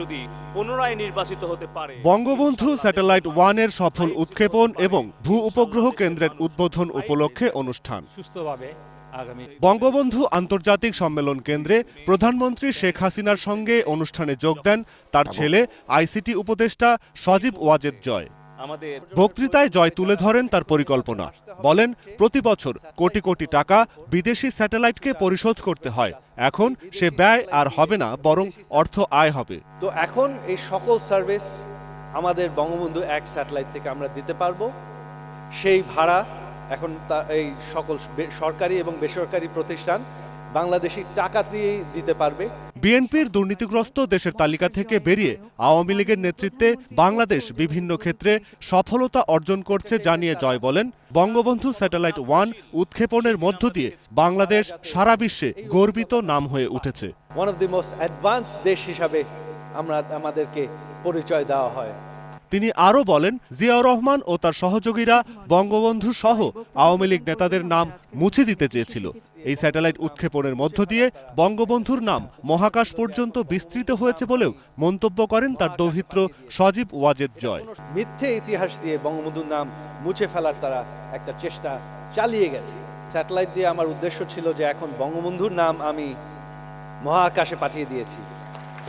যদি পুনরায় নির্বাচিত হতে পারে বঙ্গবন্ধু স্যাটেলাইট ওয়ানের সফল উৎক্ষেপণ এবং ভূ উপগ্রহ কেন্দ্রের উদ্বোধন উপলক্ষে অনুষ্ঠান সুস্থভাবে বঙ্গবন্ধু আন্তর্জাতিক সম্মেলন কেন্দ্রে প্রধানমন্ত্রী শেখ হাসিনার সঙ্গে অনুষ্ঠানে যোগ দেন তার ছেলে আইসিটি উপদেষ্টা সজীব ওয়াজেদ জয় বক্তৃতায় জয় তুলে ধরেন তার পরিকল্পনা বলেন প্রতি বছর কোটি কোটি টাকা বিদেশি স্যাটেলাইটকে পরিশোধ করতে হয় এখন সে ব্যয় আর হবে না বরং অর্থ আয় হবে তো এখন এই সকল সার্ভিস আমাদের বঙ্গবন্ধু এক স্যাটেলাইট থেকে আমরা দিতে পারব সেই ভাড়া এখন এই সকল সরকারি এবং বেসরকারি প্রতিষ্ঠান বাংলাদেশি টাকা দিয়ে দিতে পারবে বিএনপির দুর্নীতিগ্রস্ত দেশের তালিকা থেকে বেরিয়ে আওয়ামী লীগের নেতৃত্বে বাংলাদেশ বিভিন্ন ক্ষেত্রে সফলতা অর্জন করছে জানিয়ে জয় বলেন বঙ্গবন্ধু স্যাটেলাইট ওয়ান উৎক্ষেপণের মধ্য দিয়ে বাংলাদেশ সারা বিশ্বে গর্বিত নাম হয়ে উঠেছে ওয়ান অফ মোস্ট অ্যাডভান্স দেশ হিসাবে আমরা আমাদেরকে পরিচয় দেওয়া হয় তিনি আরও বলেন জিয়াউর রহমান ও তার সহযোগীরা বঙ্গবন্ধু সহ আওয়ামী লীগ নেতাদের নাম মুছে দিতে চেয়েছিল এই স্যাটেলাইট উৎক্ষেপণের মধ্য দিয়ে বঙ্গবন্ধুর নাম মহাকাশ পর্যন্ত বিস্তৃত হয়েছে বলেও মন্তব্য করেন তার দৌহিত্র সজীব ওয়াজেদ জয় মিথ্যে ইতিহাস দিয়ে বঙ্গবন্ধুর নাম মুছে ফেলার তারা একটা চেষ্টা চালিয়ে গেছে স্যাটেলাইট দিয়ে আমার উদ্দেশ্য ছিল যে এখন বঙ্গবন্ধুর নাম আমি মহাকাশে পাঠিয়ে দিয়েছি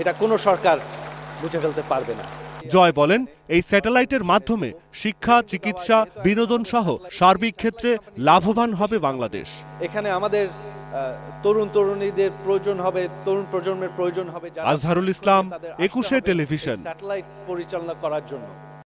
এটা কোনো সরকার মুছে ফেলতে পারবে না জয় বলেন এই স্যাটেলাইটের মাধ্যমে শিক্ষা চিকিৎসা বিনোদন সহ সার্বিক ক্ষেত্রে লাভবান হবে বাংলাদেশ এখানে আমাদের তরুণ তরুণীদের প্রয়োজন হবে তরুণ প্রজন্মের প্রয়োজন হবে আজহারুল ইসলাম একুশে টেলিভিশন স্যাটেলাইট পরিচালনা করার জন্য